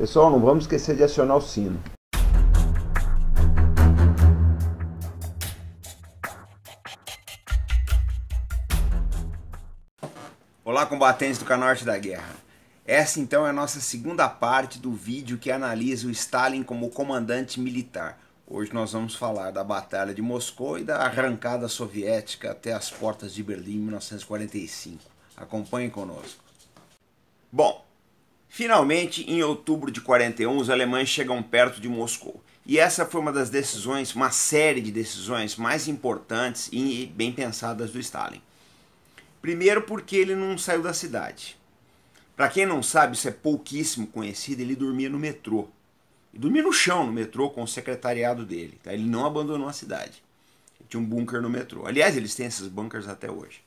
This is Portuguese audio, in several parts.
Pessoal, não vamos esquecer de acionar o sino. Olá, combatentes do Arte da Guerra. Essa então é a nossa segunda parte do vídeo que analisa o Stalin como comandante militar. Hoje nós vamos falar da Batalha de Moscou e da arrancada soviética até as portas de Berlim em 1945. Acompanhe conosco. Bom, Finalmente, em outubro de 41, os alemães chegam perto de Moscou. E essa foi uma das decisões, uma série de decisões mais importantes e bem pensadas do Stalin. Primeiro, porque ele não saiu da cidade. Para quem não sabe, isso é pouquíssimo conhecido, ele dormia no metrô. dormia no chão, no metrô, com o secretariado dele. Tá? Ele não abandonou a cidade. Ele tinha um bunker no metrô. Aliás, eles têm esses bunkers até hoje.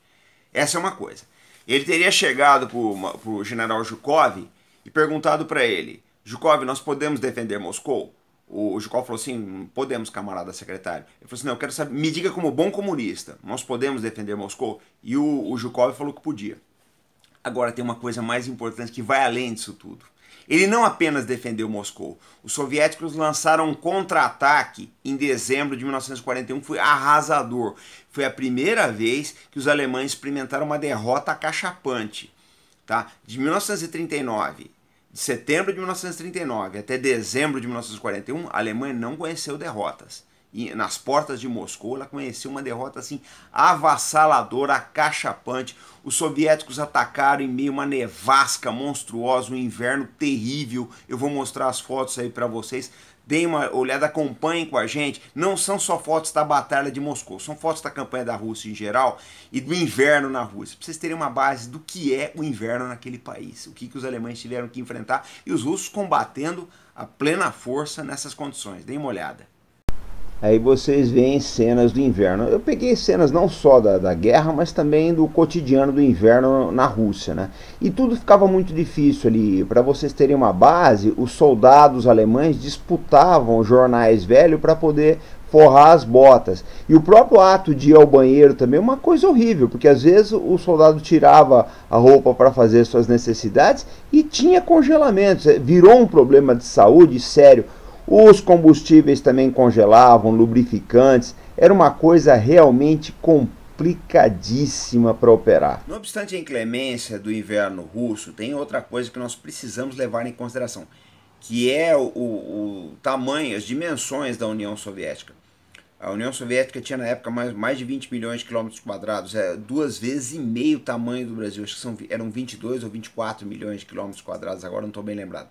Essa é uma coisa. Ele teria chegado para o general Zhukov e perguntado para ele: Jukov, nós podemos defender Moscou? O Jukov falou assim: podemos, camarada secretário. Ele falou assim: não, eu quero saber, me diga como bom comunista, nós podemos defender Moscou? E o, o Jukov falou que podia. Agora tem uma coisa mais importante que vai além disso tudo. Ele não apenas defendeu Moscou, os soviéticos lançaram um contra-ataque em dezembro de 1941, foi arrasador. Foi a primeira vez que os alemães experimentaram uma derrota acachapante tá? De 1939, de setembro de 1939 até dezembro de 1941, a Alemanha não conheceu derrotas. E nas portas de Moscou, ela conheceu uma derrota assim avassaladora, acachapante. Os soviéticos atacaram em meio a uma nevasca monstruosa, um inverno terrível. Eu vou mostrar as fotos aí para vocês deem uma olhada, acompanhem com a gente. Não são só fotos da Batalha de Moscou, são fotos da campanha da Rússia em geral e do inverno na Rússia, Pra vocês terem uma base do que é o inverno naquele país, o que, que os alemães tiveram que enfrentar e os russos combatendo a plena força nessas condições. Deem uma olhada. Aí vocês veem cenas do inverno. Eu peguei cenas não só da, da guerra, mas também do cotidiano do inverno na Rússia, né? E tudo ficava muito difícil ali. Para vocês terem uma base, os soldados alemães disputavam jornais velhos para poder forrar as botas. E o próprio ato de ir ao banheiro também é uma coisa horrível, porque às vezes o soldado tirava a roupa para fazer suas necessidades e tinha congelamentos. Virou um problema de saúde sério os combustíveis também congelavam, lubrificantes, era uma coisa realmente complicadíssima para operar. Não obstante a inclemência do inverno russo, tem outra coisa que nós precisamos levar em consideração, que é o, o, o tamanho, as dimensões da União Soviética. A União Soviética tinha na época mais, mais de 20 milhões de quilômetros quadrados, é, duas vezes e meio o tamanho do Brasil, acho que são, eram 22 ou 24 milhões de quilômetros quadrados, agora não estou bem lembrado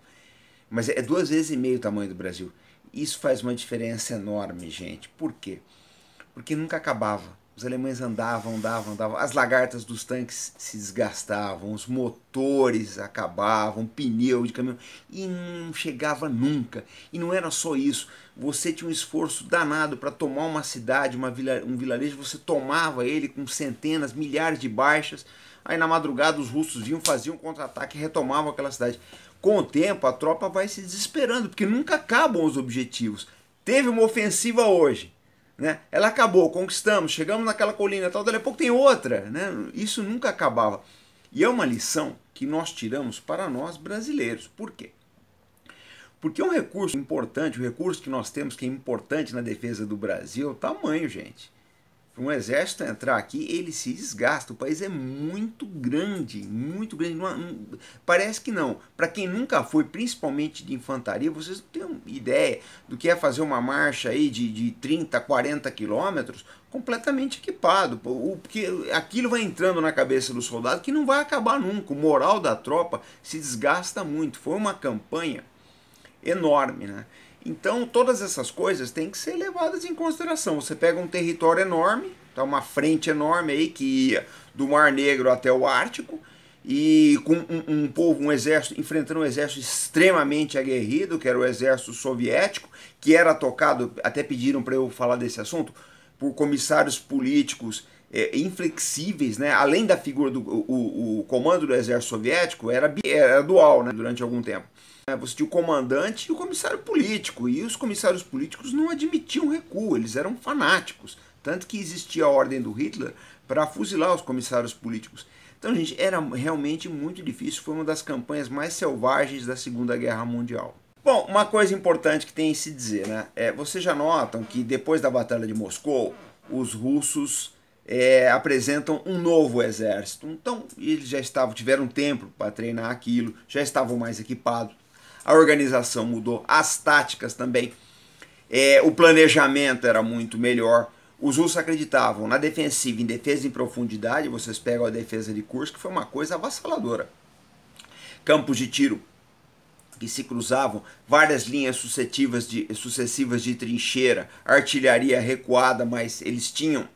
mas é duas vezes e meio o tamanho do Brasil. Isso faz uma diferença enorme, gente. Por quê? Porque nunca acabava. Os alemães andavam, andavam, andavam. As lagartas dos tanques se desgastavam, os motores acabavam, pneu de caminhão. E não chegava nunca. E não era só isso. Você tinha um esforço danado para tomar uma cidade, uma vila, um vilarejo. Você tomava ele com centenas, milhares de baixas Aí na madrugada os russos vinham, faziam contra-ataque e retomavam aquela cidade. Com o tempo a tropa vai se desesperando, porque nunca acabam os objetivos. Teve uma ofensiva hoje, né? Ela acabou, conquistamos, chegamos naquela colina tal, dali a pouco tem outra, né? Isso nunca acabava. E é uma lição que nós tiramos para nós brasileiros. Por quê? Porque um recurso importante, o um recurso que nós temos que é importante na defesa do Brasil é o tamanho, gente um exército entrar aqui, ele se desgasta. O país é muito grande, muito grande. Não, não, parece que não. Para quem nunca foi, principalmente de infantaria, vocês não têm ideia do que é fazer uma marcha aí de, de 30, 40 quilômetros completamente equipado. O, porque aquilo vai entrando na cabeça do soldado que não vai acabar nunca. O moral da tropa se desgasta muito. Foi uma campanha enorme, né? Então, todas essas coisas têm que ser levadas em consideração. Você pega um território enorme, tá uma frente enorme aí que ia do Mar Negro até o Ártico, e com um, um, povo, um exército, enfrentando um exército extremamente aguerrido, que era o exército soviético, que era tocado, até pediram para eu falar desse assunto, por comissários políticos é, inflexíveis, né? além da figura do o, o comando do exército soviético, era, era dual né? durante algum tempo. Né? Você tinha o comandante e o comissário político, e os comissários políticos não admitiam recuo, eles eram fanáticos. Tanto que existia a ordem do Hitler para fuzilar os comissários políticos. Então, gente, era realmente muito difícil, foi uma das campanhas mais selvagens da Segunda Guerra Mundial. Bom, uma coisa importante que tem em se dizer, né? É, vocês já notam que depois da Batalha de Moscou, os russos é, apresentam um novo exército. Então, eles já estavam, tiveram tempo para treinar aquilo, já estavam mais equipados, a organização mudou, as táticas também. É, o planejamento era muito melhor. Os russos acreditavam na defensiva, em defesa em profundidade. Vocês pegam a defesa de Kursk, que foi uma coisa avassaladora. Campos de tiro que se cruzavam, várias linhas sucessivas de, sucessivas de trincheira, artilharia recuada, mas eles tinham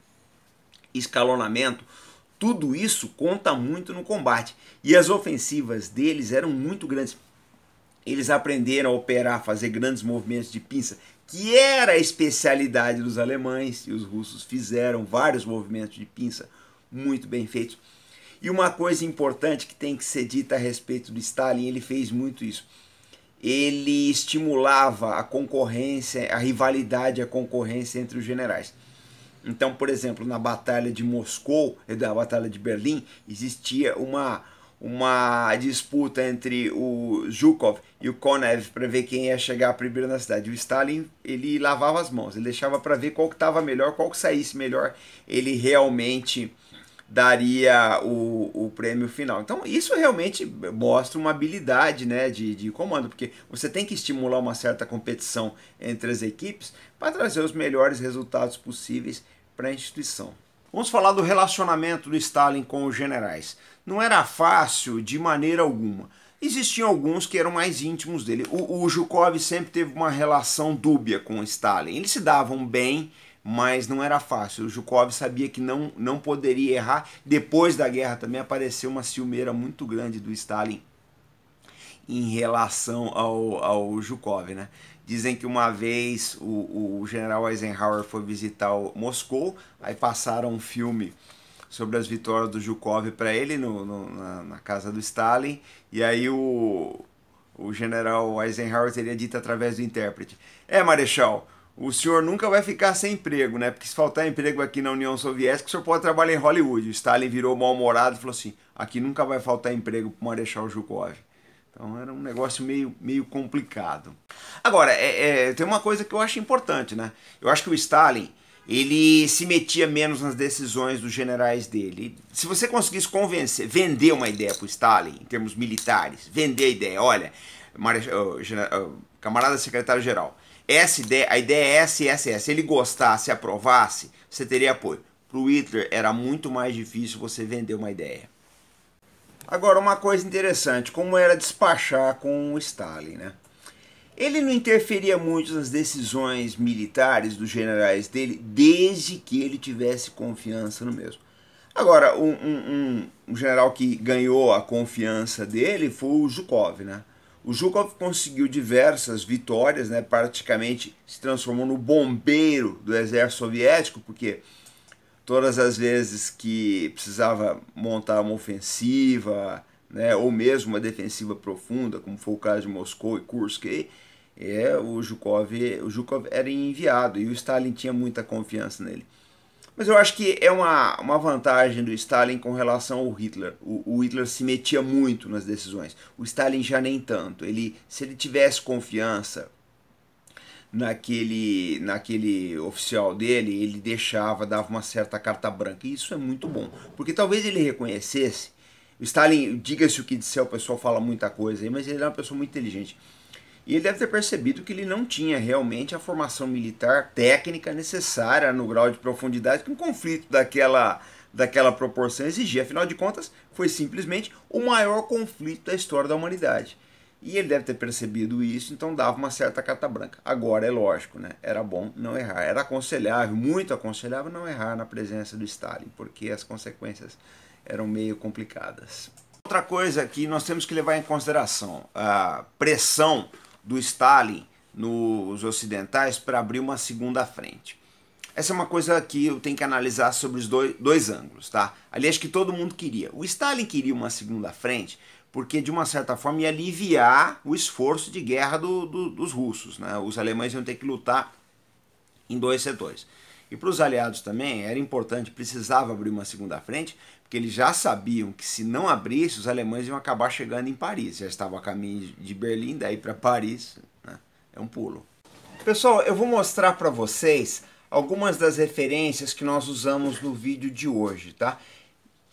escalonamento. Tudo isso conta muito no combate. E as ofensivas deles eram muito grandes. Eles aprenderam a operar, fazer grandes movimentos de pinça, que era a especialidade dos alemães, e os russos fizeram vários movimentos de pinça muito bem feitos. E uma coisa importante que tem que ser dita a respeito do Stalin, ele fez muito isso. Ele estimulava a concorrência, a rivalidade, a concorrência entre os generais. Então, por exemplo, na Batalha de Moscou e da Batalha de Berlim, existia uma uma disputa entre o Zhukov e o Konev para ver quem ia chegar primeiro na cidade. O Stalin, ele lavava as mãos, ele deixava para ver qual que estava melhor, qual que saísse melhor, ele realmente daria o, o prêmio final. Então, isso realmente mostra uma habilidade né, de, de comando, porque você tem que estimular uma certa competição entre as equipes para trazer os melhores resultados possíveis para a instituição. Vamos falar do relacionamento do Stalin com os generais. Não era fácil de maneira alguma. Existiam alguns que eram mais íntimos dele. O, o Zhukov sempre teve uma relação dúbia com Stalin. Eles se davam bem, mas não era fácil. O Zhukov sabia que não, não poderia errar. Depois da guerra também apareceu uma ciumeira muito grande do Stalin em relação ao, ao Zhukov, né? Dizem que uma vez o, o general Eisenhower foi visitar Moscou, aí passaram um filme sobre as vitórias do Zhukov para ele no, no na, na, casa do Stalin, e aí o, o general Eisenhower teria dito através do intérprete: É, Marechal, o senhor nunca vai ficar sem emprego, né? Porque se faltar emprego aqui na União Soviética, o senhor pode trabalhar em Hollywood. O Stalin virou mal-humorado e falou assim: Aqui nunca vai faltar emprego para o Marechal Zhukov. Então era um negócio meio, meio complicado. Agora, é, é, tem uma coisa que eu acho importante, né? Eu acho que o Stalin ele se metia menos nas decisões dos generais dele. se você conseguisse convencer, vender uma ideia para o Stalin, em termos militares, vender a ideia, olha, camarada secretário-geral, essa ideia, a ideia é essa e essa, essa. Se ele gostasse, aprovasse, você teria apoio. Para o Hitler era muito mais difícil você vender uma ideia. Agora, uma coisa interessante, como era despachar com o Stalin, né? Ele não interferia muito nas decisões militares dos generais dele, desde que ele tivesse confiança no mesmo. Agora, um, um, um general que ganhou a confiança dele foi o Zhukov, né? O Zhukov conseguiu diversas vitórias, né? praticamente se transformou no bombeiro do exército soviético, porque todas as vezes que precisava montar uma ofensiva, né, ou mesmo uma defensiva profunda, como foi o caso de Moscou e Kursk, é, o, Zhukov, o Zhukov era enviado e o Stalin tinha muita confiança nele. Mas eu acho que é uma, uma vantagem do Stalin com relação ao Hitler. O, o, Hitler se metia muito nas decisões. O Stalin já nem tanto. Ele, se ele tivesse confiança naquele, naquele oficial dele, ele deixava, dava uma certa carta branca. E isso é muito bom, porque talvez ele reconhecesse. O Stalin, diga-se o que disser, o pessoal fala muita coisa aí, mas ele era uma pessoa muito inteligente. E ele deve ter percebido que ele não tinha realmente a formação militar técnica necessária no grau de profundidade que um conflito daquela, daquela proporção exigia. Afinal de contas, foi simplesmente o maior conflito da história da humanidade. E ele deve ter percebido isso, então dava uma certa carta branca. Agora, é lógico, né? era bom não errar. Era aconselhável, muito aconselhável, não errar na presença do Stalin, porque as consequências eram meio complicadas. Outra coisa que nós temos que levar em consideração, a pressão do Stalin nos ocidentais para abrir uma segunda frente. Essa é uma coisa que eu tenho que analisar sobre os dois, dois ângulos, tá? Aliás, que todo mundo queria. O Stalin queria uma segunda frente porque de uma certa forma ia aliviar o esforço de guerra do, do, dos russos. Né? Os alemães iam ter que lutar em dois setores. E para os aliados também era importante, precisava abrir uma segunda frente, porque eles já sabiam que se não abrisse, os alemães iam acabar chegando em Paris. Já estava a caminho de Berlim, daí para Paris né? é um pulo. Pessoal, eu vou mostrar para vocês algumas das referências que nós usamos no vídeo de hoje, tá?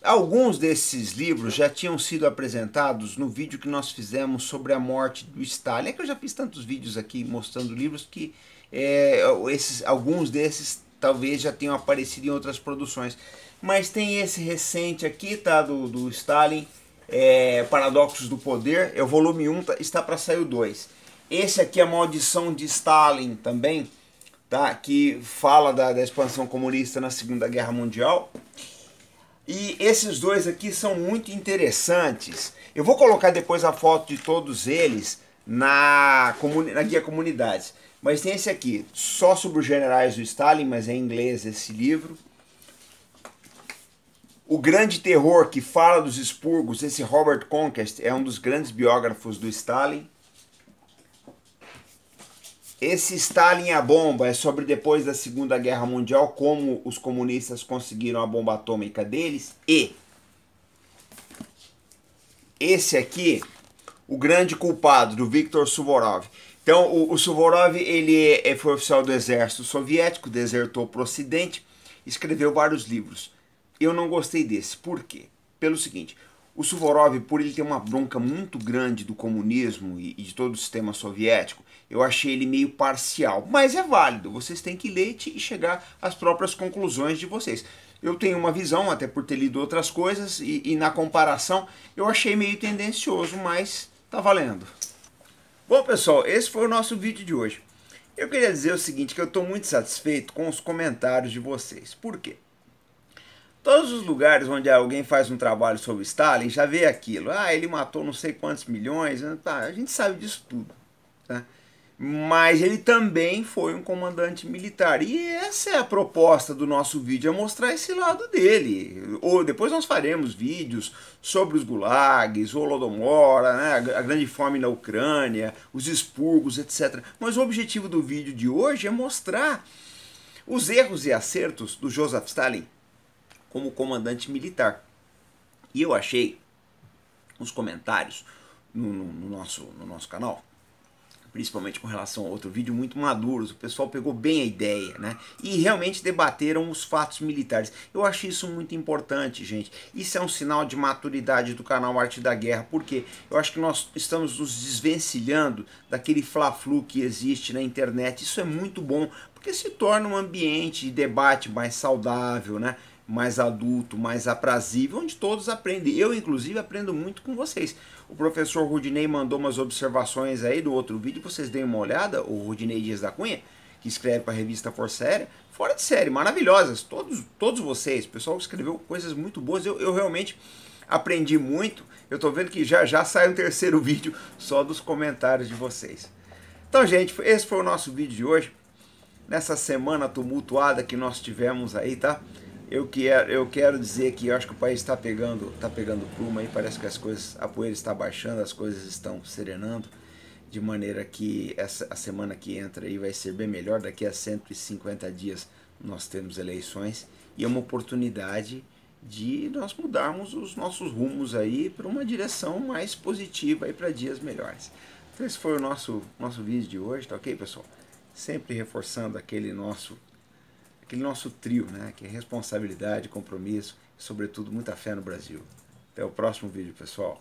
Alguns desses livros já tinham sido apresentados no vídeo que nós fizemos sobre a morte do Stalin. É que eu já fiz tantos vídeos aqui mostrando livros que é, esses, alguns desses talvez já tenham aparecido em outras produções. Mas tem esse recente aqui, tá? Do, do Stalin, é, Paradoxos do Poder, é o volume 1, tá, está para sair o 2. Esse aqui é a Maldição de Stalin também, tá? Que fala da, da expansão comunista na Segunda Guerra Mundial e esses dois aqui são muito interessantes. Eu vou colocar depois a foto de todos eles na, na guia comunidades. Mas tem esse aqui, só sobre os generais do Stalin, mas é em inglês esse livro. O Grande Terror, que fala dos expurgos, esse Robert Conquest é um dos grandes biógrafos do Stalin. Esse Stalin é a bomba é sobre depois da Segunda Guerra Mundial como os comunistas conseguiram a bomba atômica deles e esse aqui o grande culpado do Viktor Suvorov. Então o, o Suvorov ele é, é foi oficial do exército soviético, desertou para o Ocidente, escreveu vários livros. Eu não gostei desse. Por quê? Pelo seguinte, o Suvorov, por ele ter uma bronca muito grande do comunismo e, de todo o sistema soviético, eu achei ele meio parcial. Mas é válido, vocês têm que ler e chegar às próprias conclusões de vocês. Eu tenho uma visão, até por ter lido outras coisas, e, e na comparação eu achei meio tendencioso, mas tá valendo. Bom pessoal, esse foi o nosso vídeo de hoje. Eu queria dizer o seguinte, que eu estou muito satisfeito com os comentários de vocês. Por quê? Todos os lugares onde alguém faz um trabalho sobre Stalin já vê aquilo. Ah, ele matou não sei quantos milhões. Né? Tá, a gente sabe disso tudo. Tá? Mas ele também foi um comandante militar. E essa é a proposta do nosso vídeo, é mostrar esse lado dele. Ou depois nós faremos vídeos sobre os gulags, o Holodomor, né, a grande fome na Ucrânia, os expurgos, etc. Mas o objetivo do vídeo de hoje é mostrar os erros e acertos do Joseph Stalin como comandante militar. E eu achei os comentários no, no, no, nosso, no nosso canal, principalmente com relação ao outro vídeo, muito maduros. O pessoal pegou bem a ideia, né? E realmente debateram os fatos militares. Eu achei isso muito importante, gente. Isso é um sinal de maturidade do canal Arte da Guerra, porque eu acho que nós estamos nos desvencilhando daquele fla-flu que existe na internet. Isso é muito bom, porque se torna um ambiente de debate mais saudável, né? mais adulto, mais aprazível, onde todos aprendem. Eu, inclusive, aprendo muito com vocês. O professor Rudinei mandou umas observações aí do outro vídeo, vocês deem uma olhada, o Rudinei Dias da Cunha, que escreve para a revista For Séria, fora de série, maravilhosas, todos, todos vocês, o pessoal escreveu coisas muito boas, eu, eu realmente aprendi muito, eu estou vendo que já já sai um terceiro vídeo só dos comentários de vocês. Então, gente, esse foi o nosso vídeo de hoje, nessa semana tumultuada que nós tivemos aí, tá? Eu quero, eu quero dizer que eu acho que o país está pegando, tá pegando pluma e parece que as coisas, a poeira está baixando, as coisas estão serenando, de maneira que essa, a semana que entra aí vai ser bem melhor. Daqui a 150 dias nós temos eleições e é uma oportunidade de nós mudarmos os nossos rumos aí para uma direção mais positiva e para dias melhores. Então esse foi o nosso, nosso vídeo de hoje, tá ok pessoal? Sempre reforçando aquele nosso aquele nosso trio, né? que é responsabilidade, compromisso e, sobretudo, muita fé no Brasil. Até o próximo vídeo, pessoal.